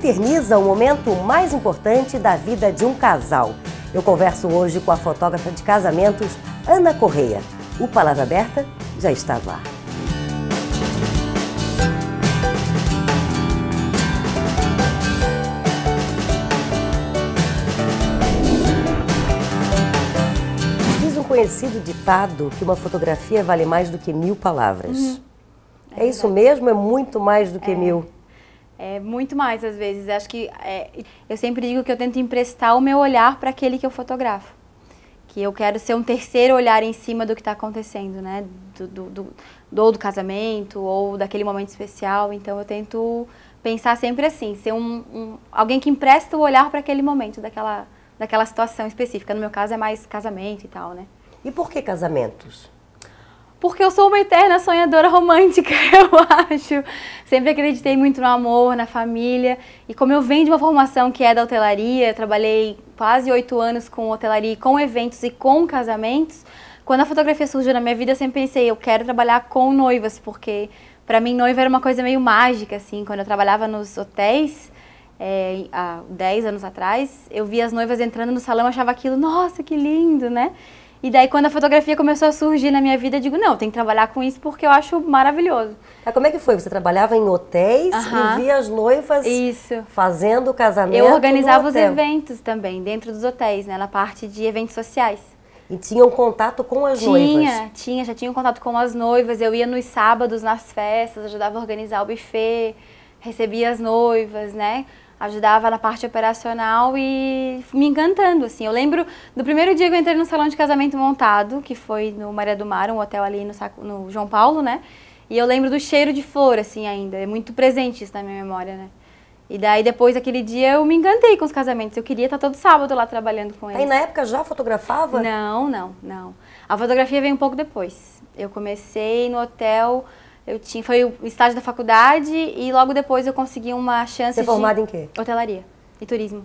eterniza o momento mais importante da vida de um casal. Eu converso hoje com a fotógrafa de casamentos, Ana Correia. O Palavra Aberta já está lá. Diz um conhecido ditado que uma fotografia vale mais do que mil palavras. Uhum. É, é isso mesmo? É muito mais do que é. mil? É, muito mais às vezes. Acho que é, eu sempre digo que eu tento emprestar o meu olhar para aquele que eu fotografo. Que eu quero ser um terceiro olhar em cima do que está acontecendo, né? Do, do, do, do, do casamento ou daquele momento especial. Então eu tento pensar sempre assim, ser um, um alguém que empresta o olhar para aquele momento, daquela, daquela situação específica. No meu caso é mais casamento e tal, né? E por que casamentos? Porque eu sou uma eterna sonhadora romântica, eu acho. Sempre acreditei muito no amor, na família. E como eu venho de uma formação que é da hotelaria, trabalhei quase oito anos com hotelaria, com eventos e com casamentos. Quando a fotografia surgiu na minha vida, eu sempre pensei, eu quero trabalhar com noivas, porque para mim noiva era uma coisa meio mágica, assim. Quando eu trabalhava nos hotéis, é, há dez anos atrás, eu via as noivas entrando no salão, achava aquilo, nossa, que lindo, né? E daí, quando a fotografia começou a surgir na minha vida, eu digo, não, tem que trabalhar com isso porque eu acho maravilhoso. Ah, como é que foi? Você trabalhava em hotéis uhum. e via as noivas isso. fazendo o casamento Eu organizava os eventos também, dentro dos hotéis, né, na parte de eventos sociais. E tinha um contato com as tinha, noivas? Tinha, tinha, já tinha um contato com as noivas. Eu ia nos sábados nas festas, ajudava a organizar o buffet, recebia as noivas, né? ajudava na parte operacional e me encantando, assim. Eu lembro do primeiro dia que eu entrei no salão de casamento montado, que foi no Maria do Mar, um hotel ali no, Saco, no João Paulo, né? E eu lembro do cheiro de flor, assim, ainda. É muito presente isso na minha memória, né? E daí, depois daquele dia, eu me encantei com os casamentos. Eu queria estar todo sábado lá trabalhando com eles. Aí, na época, já fotografava? Não, não, não. A fotografia veio um pouco depois. Eu comecei no hotel eu tinha, foi o estágio da faculdade e logo depois eu consegui uma chance Você é de... formada em quê? Hotelaria e turismo.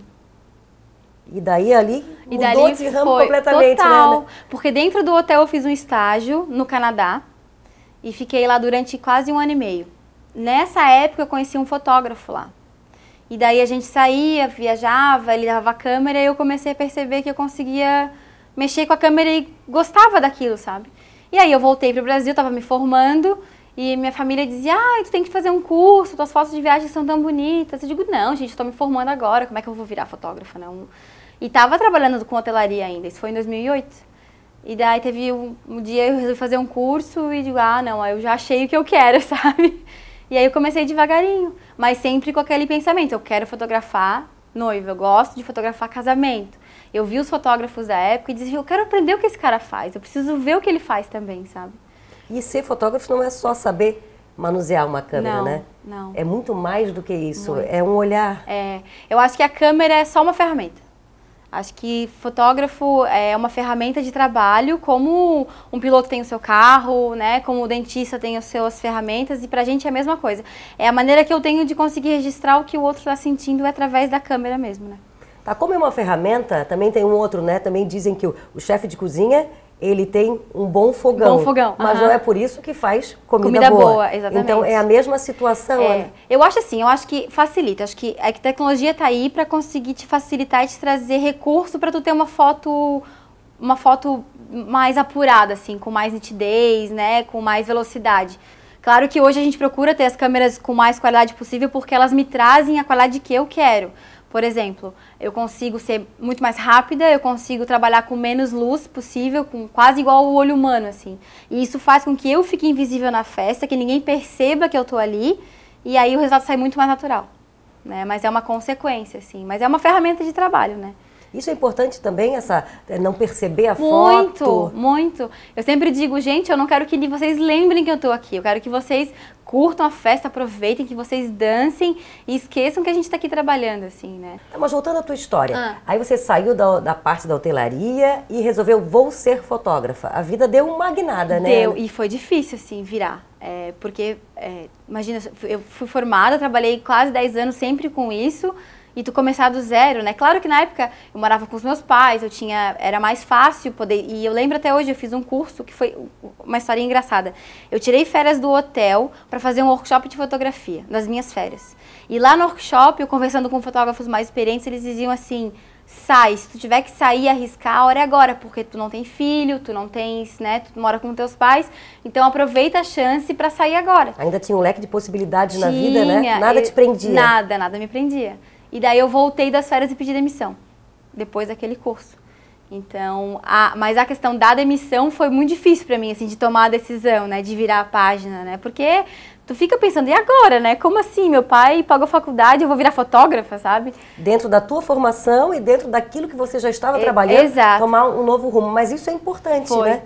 E daí ali e mudou daí esse ramo completamente, né? total, né? Porque dentro do hotel eu fiz um estágio no Canadá e fiquei lá durante quase um ano e meio. Nessa época eu conheci um fotógrafo lá. E daí a gente saía, viajava, ele dava a câmera e eu comecei a perceber que eu conseguia mexer com a câmera e gostava daquilo, sabe? E aí eu voltei para o Brasil, estava me formando e minha família dizia, ah, tu tem que fazer um curso, tuas fotos de viagem são tão bonitas. Eu digo, não, gente, estou me formando agora, como é que eu vou virar fotógrafa? Não? E estava trabalhando com hotelaria ainda, isso foi em 2008. E daí teve um, um, dia eu resolvi fazer um curso e digo, ah, não, eu já achei o que eu quero, sabe? E aí eu comecei devagarinho, mas sempre com aquele pensamento, eu quero fotografar noiva, eu gosto de fotografar casamento. Eu vi os fotógrafos da época e dizia, eu quero aprender o que esse cara faz, eu preciso ver o que ele faz também, sabe? E ser fotógrafo não é só saber manusear uma câmera, não, né? Não. É muito mais do que isso. Muito. É um olhar. É. Eu acho que a câmera é só uma ferramenta. Acho que fotógrafo é uma ferramenta de trabalho, como um piloto tem o seu carro, né? Como o dentista tem as suas ferramentas e pra gente é a mesma coisa. É a maneira que eu tenho de conseguir registrar o que o outro está sentindo é através da câmera mesmo, né? Tá, como é uma ferramenta, também tem um outro, né? Também dizem que o, o chefe de cozinha ele tem um bom fogão. Bom fogão. Mas uhum. não é por isso que faz comida, comida boa. boa. Então, exatamente. Então é a mesma situação. É. Né? Eu acho assim, eu acho que facilita. Acho que a é tecnologia está aí para conseguir te facilitar e te trazer recurso para tu ter uma foto uma foto mais apurada assim, com mais nitidez, né, com mais velocidade. Claro que hoje a gente procura ter as câmeras com mais qualidade possível porque elas me trazem a qualidade que eu quero. Por exemplo, eu consigo ser muito mais rápida, eu consigo trabalhar com menos luz possível, com quase igual o olho humano, assim. E isso faz com que eu fique invisível na festa, que ninguém perceba que eu estou ali, e aí o resultado sai muito mais natural. Né? Mas é uma consequência, assim. Mas é uma ferramenta de trabalho, né? Isso é importante também, essa eh, não perceber a muito, foto? Muito, muito. Eu sempre digo, gente, eu não quero que vocês lembrem que eu estou aqui. Eu quero que vocês curtam a festa, aproveitem, que vocês dancem e esqueçam que a gente está aqui trabalhando, assim, né? É, mas voltando à tua história, ah. aí você saiu da, da, parte da hotelaria e resolveu, vou ser fotógrafa. A vida deu uma guinada, né? Deu, e foi difícil, assim, virar. É, porque, é, imagina, eu fui formada, trabalhei quase 10 anos sempre com isso, e tu começar do zero, né? Claro que na época eu morava com os meus pais, eu tinha, era mais fácil poder, e eu lembro até hoje, eu fiz um curso que foi uma história engraçada. Eu tirei férias do hotel para fazer um workshop de fotografia, nas minhas férias. E lá no workshop, eu conversando com fotógrafos mais experientes, eles diziam assim: sai, se tu tiver que sair arriscar, a hora é agora, porque tu não tem filho, tu não tens, né, tu mora com teus pais, então aproveita a chance para sair agora. Ainda tinha um leque de possibilidades tinha, na vida, né? Nada eu, te prendia. Nada, nada me prendia. E daí eu voltei das férias e pedi demissão, depois daquele curso. Então, a, mas a questão da demissão foi muito difícil para mim, assim, de tomar a decisão, né, de virar a página, né, porque tu fica pensando, e agora, né, como assim, meu pai pagou faculdade, eu vou virar fotógrafa, sabe? Dentro da tua formação e dentro daquilo que você já estava trabalhando, Exato. tomar um novo rumo, mas isso é importante, foi. né?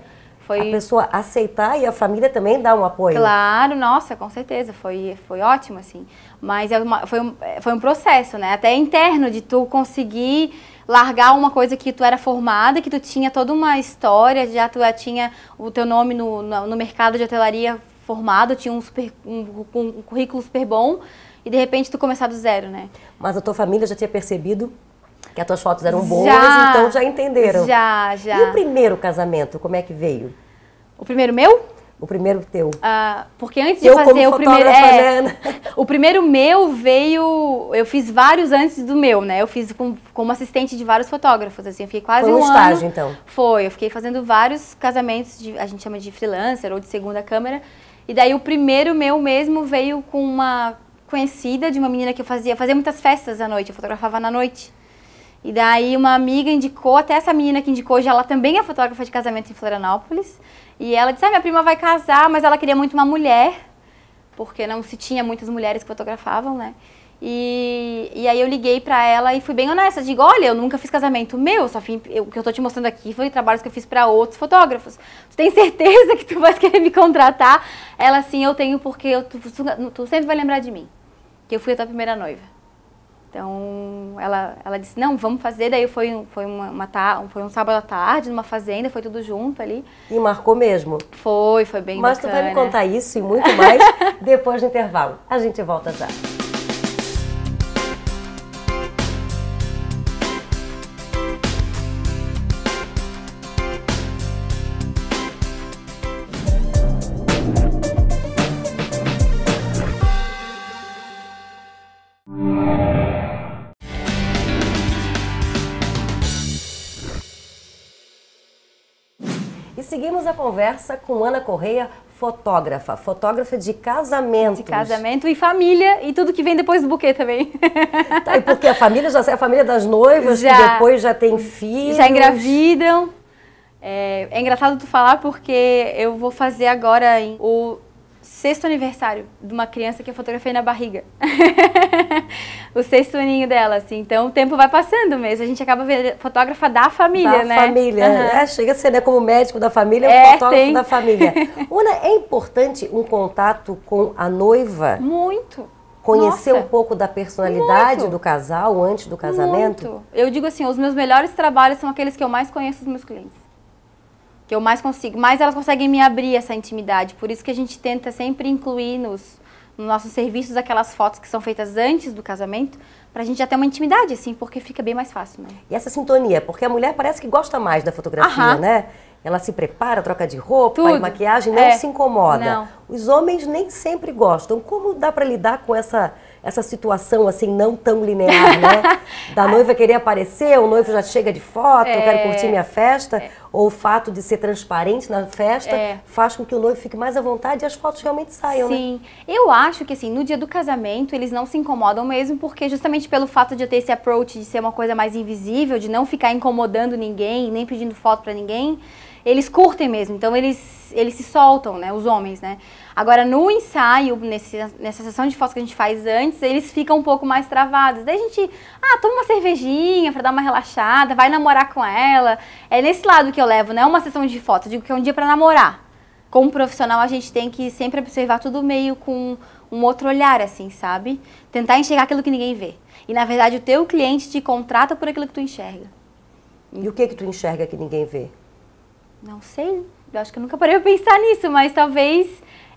Foi... A pessoa aceitar e a família também dar um apoio. Claro, nossa, com certeza, foi, foi ótimo, assim. Mas é uma, foi, um, foi um processo, né? Até interno de tu conseguir largar uma coisa que tu era formada, que tu tinha toda uma história, já tu já tinha o teu nome no, no, no mercado de hotelaria formado, tinha um, super, um, um currículo super bom, e de repente tu começar do zero, né? Mas a tua família já tinha percebido que as tuas fotos eram boas, já, então já entenderam. Já, já. E o primeiro casamento, como é que veio? O primeiro meu? O primeiro teu. Ah, porque antes de eu fazer o primeiro. É, né? o primeiro meu veio. Eu fiz vários antes do meu, né? Eu fiz com, como assistente de vários fotógrafos, assim. Eu fiquei quase Foi um, um estágio, ano. então. Foi. Eu fiquei fazendo vários casamentos, de, a gente chama de freelancer ou de segunda câmera. E daí o primeiro meu mesmo veio com uma conhecida de uma menina que eu fazia. Fazia muitas festas à noite, eu fotografava na noite. E daí uma amiga indicou, até essa menina que indicou, já ela também é fotógrafa de casamento em Florianópolis. E ela disse, ah, minha prima vai casar, mas ela queria muito uma mulher, porque não se tinha muitas mulheres que fotografavam, né? E, e aí eu liguei pra ela e fui bem honesta, digo, olha, eu nunca fiz casamento meu, só eu, o que eu tô te mostrando aqui foi trabalhos que eu fiz para outros fotógrafos. Tu tem certeza que tu vai querer me contratar? Ela, sim, eu tenho, porque eu, tu, tu, tu sempre vai lembrar de mim, que eu fui a tua primeira noiva. Então, ela, ela disse, não, vamos fazer. Daí foi, foi, uma, uma, foi um sábado à tarde, numa fazenda, foi tudo junto ali. E marcou mesmo? Foi, foi bem Mas bacana. tu vai me contar isso e muito mais depois do intervalo. A gente volta já. conversa com Ana Correia, fotógrafa, fotógrafa de casamento. De casamento e família e tudo que vem depois do buquê também. Tá, e porque a família já é a família das noivas, já, que depois já tem filhos. Já engravidam. É, é, engraçado tu falar porque eu vou fazer agora o sexto aniversário de uma criança que eu fotografei na barriga. o sexto aninho dela, assim. Então o tempo vai passando mesmo. A gente acaba vendo fotógrafa da família, da né? Da família. Uhum. É, chega a ser, né? Como médico da família, é, fotógrafo tem. da família. Una, é importante um contato com a noiva? Muito. Conhecer Nossa. um pouco da personalidade Muito. do casal antes do casamento? Muito. Eu digo assim, os meus melhores trabalhos são aqueles que eu mais conheço dos meus clientes que eu mais consigo, mais elas conseguem me abrir essa intimidade. Por isso que a gente tenta sempre incluir nos, nos nossos serviços aquelas fotos que são feitas antes do casamento, pra gente já ter uma intimidade, assim, porque fica bem mais fácil, né? E essa sintonia, porque a mulher parece que gosta mais da fotografia, Aham. né? Ela se prepara, troca de roupa, Tudo. maquiagem, não é. se incomoda. Não. Os homens nem sempre gostam. Como dá para lidar com essa essa situação assim não tão linear, né? Da noiva querer aparecer, o noivo já chega de foto, é... quero curtir minha festa, é... ou o fato de ser transparente na festa é... faz com que o noivo fique mais à vontade e as fotos realmente saiam, Sim. né? Sim. Eu acho que assim, no dia do casamento eles não se incomodam mesmo, porque justamente pelo fato de eu ter esse approach de ser uma coisa mais invisível, de não ficar incomodando ninguém, nem pedindo foto para ninguém, eles curtem mesmo, então eles, eles se soltam, né? Os homens, né? Agora, no ensaio, nesse, nessa sessão de fotos que a gente faz antes, eles ficam um pouco mais travados. Daí a gente, ah, toma uma cervejinha para dar uma relaxada, vai namorar com ela. É nesse lado que eu levo, não é uma sessão de fotos, digo que é um dia para namorar. Como profissional, a gente tem que sempre observar tudo meio com um outro olhar, assim, sabe? Tentar enxergar aquilo que ninguém vê. E, na verdade, o teu cliente te contrata por aquilo que tu enxerga. E o que que tu enxerga que ninguém vê? Não sei. Eu acho que eu nunca parei pra pensar nisso, mas talvez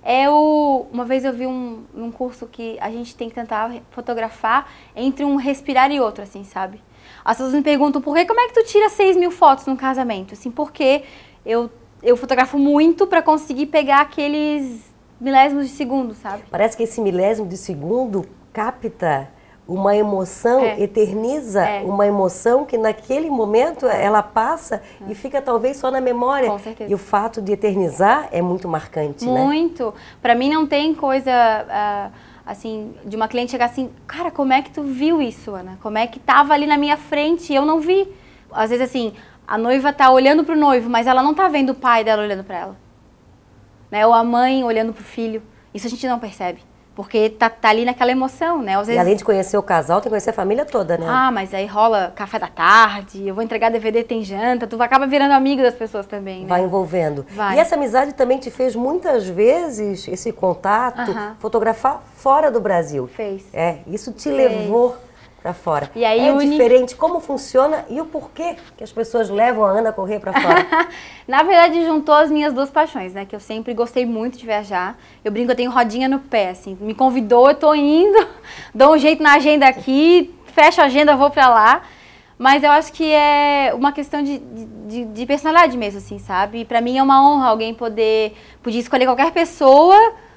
é o. uma vez eu vi um, um curso que a gente tem que tentar fotografar entre um respirar e outro, assim, sabe? As pessoas me perguntam, por que, como é que tu tira 6 mil fotos num casamento? Assim, porque eu, eu fotografo muito para conseguir pegar aqueles milésimos de segundo, sabe? Parece que esse milésimo de segundo capta uma emoção, é. eterniza é. uma emoção que naquele momento ela passa é. e ah. fica talvez só na memória. Com certeza. E o fato de eternizar é muito marcante, né? Muito. Né? Para mim não tem coisa ah, assim, de uma cliente chegar assim, cara, como é que tu viu isso, Ana? Como é que tava ali na minha frente e eu não vi? Às vezes assim, a noiva tá olhando pro noivo, mas ela não tá vendo o pai dela olhando para ela. Né? Ou a mãe olhando pro filho. Isso a gente não percebe. Porque tá, tá ali naquela emoção, né? Às vezes... E além de conhecer o casal, tem que conhecer a família toda, né? Ah, mas aí rola café da tarde, eu vou entregar DVD, tem janta, tu acaba virando amigo das pessoas também, né? Vai envolvendo. Vai. E essa amizade também te fez muitas vezes esse contato, uh -huh. fotografar fora do Brasil. Fez. É, isso te fez. levou para fora. E aí, é uni... diferente como funciona e o porquê que as pessoas levam a Ana a correr para fora. Na verdade, juntou as minhas duas paixões, né? Que eu sempre gostei muito de viajar. Eu brinco, eu tenho rodinha no pé, assim. Me convidou, eu tô indo, dou um jeito na agenda aqui, fecho a agenda, vou para lá. Mas eu acho que é uma questão de, de, de personalidade mesmo, assim, sabe? E pra mim é uma honra alguém poder, poder escolher qualquer pessoa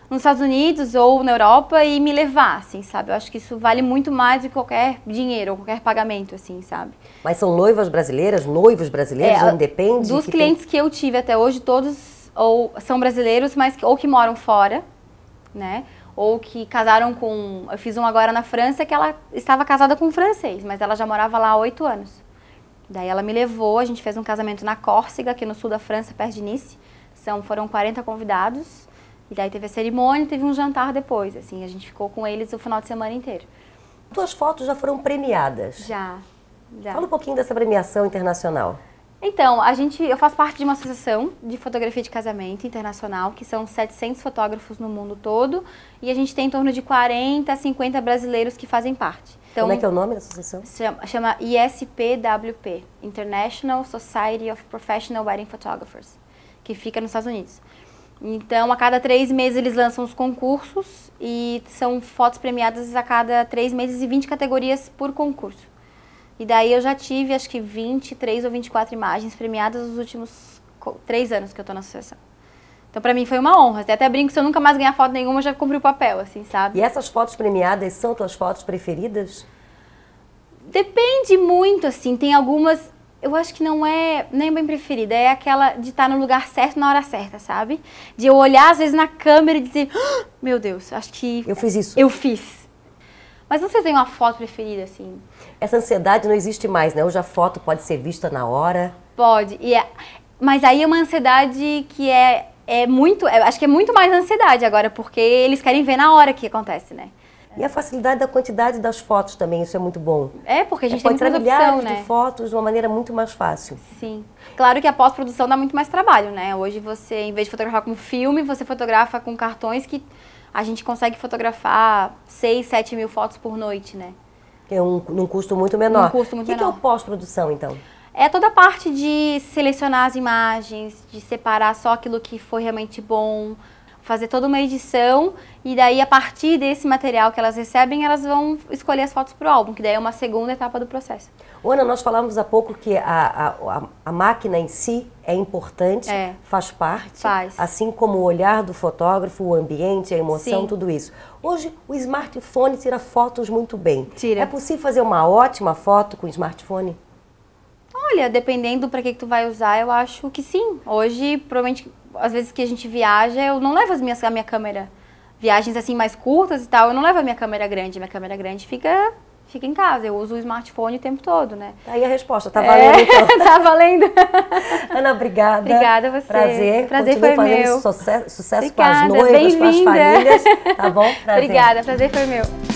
nos Estados Unidos ou na Europa e me levassem, sabe? Eu acho que isso vale muito mais do que qualquer dinheiro ou qualquer pagamento, assim, sabe? Mas são noivas brasileiras, noivos brasileiros, é, Dos que clientes tem... que eu tive até hoje, todos ou são brasileiros, mas ou que moram fora, né? Ou que casaram com... Eu fiz um agora na França que ela estava casada com um francês, mas ela já morava lá há oito anos. Daí ela me levou, a gente fez um casamento na Córcega, aqui no sul da França, perto de Nice. São, foram 40 convidados e daí teve a cerimônia, teve um jantar depois, assim, a gente ficou com eles o final de semana inteiro. Tuas fotos já foram premiadas? Já, já. Fala um pouquinho dessa premiação internacional. Então, a gente, eu faço parte de uma associação de fotografia de casamento internacional, que são 700 fotógrafos no mundo todo, e a gente tem em torno de 40 a 50 brasileiros que fazem parte. Então, Como é que é o nome da associação? Chama, chama ISPWP, International Society of Professional Wedding Photographers, que fica nos Estados Unidos. Então, a cada três meses eles lançam os concursos e são fotos premiadas a cada três meses e 20 categorias por concurso. E daí eu já tive, acho que 23 ou 24 imagens premiadas nos últimos três anos que eu estou na associação. Então, para mim foi uma honra. Até, brinco, se eu nunca mais ganhar foto nenhuma, eu já cumpri o papel, assim, sabe? E essas fotos premiadas são tuas fotos preferidas? Depende muito, assim. Tem algumas eu acho que não é nem bem preferida, é aquela de estar tá no lugar certo na hora certa, sabe? De eu olhar às vezes na câmera e dizer, ah, meu Deus, acho que... Eu fiz isso. Eu fiz. Mas não sei se tem uma foto preferida, assim. Essa ansiedade não existe mais, né? Hoje a foto pode ser vista na hora. Pode. E é... Mas aí é uma ansiedade que é, é muito... É, acho que é muito mais ansiedade agora, porque eles querem ver na hora que acontece, né? E a facilidade da quantidade das fotos também, isso é muito bom. É, porque a é gente é, tem pode tem milhares né? de fotos de uma maneira muito mais fácil. Sim. Claro que a pós-produção dá muito mais trabalho, né? Hoje você, em vez de fotografar com filme, você fotografa com cartões que a gente consegue fotografar 6, 7 mil fotos por noite, né? É um, um custo muito menor. Um custo muito que menor. O que é o pós-produção, então? É toda a parte de selecionar as imagens, de separar só aquilo que foi realmente bom, fazer toda uma edição e daí a partir desse material que elas recebem, elas vão escolher as fotos para o álbum, que daí é uma segunda etapa do processo. Ana, nós falávamos há pouco que a, a, a máquina em si é importante, é. faz parte, faz. assim como o olhar do fotógrafo, o ambiente, a emoção, Sim. tudo isso. Hoje o smartphone tira fotos muito bem. Tira. É possível fazer uma ótima foto com o smartphone? Olha, dependendo para que, que tu vai usar, eu acho que sim. Hoje, provavelmente, às vezes que a gente viaja, eu não levo as minhas, a minha câmera. Viagens assim mais curtas e tal, eu não levo a minha câmera grande. Minha câmera grande fica fica em casa. Eu uso o smartphone o tempo todo, né? Tá aí a resposta, tá é, valendo é, então. tá valendo. Ana, obrigada. Obrigada a você. Prazer. Prazer Continua foi meu. Sucesso, sucesso com as noivas, com as famílias, tá bom? Prazer. Obrigada, prazer foi meu.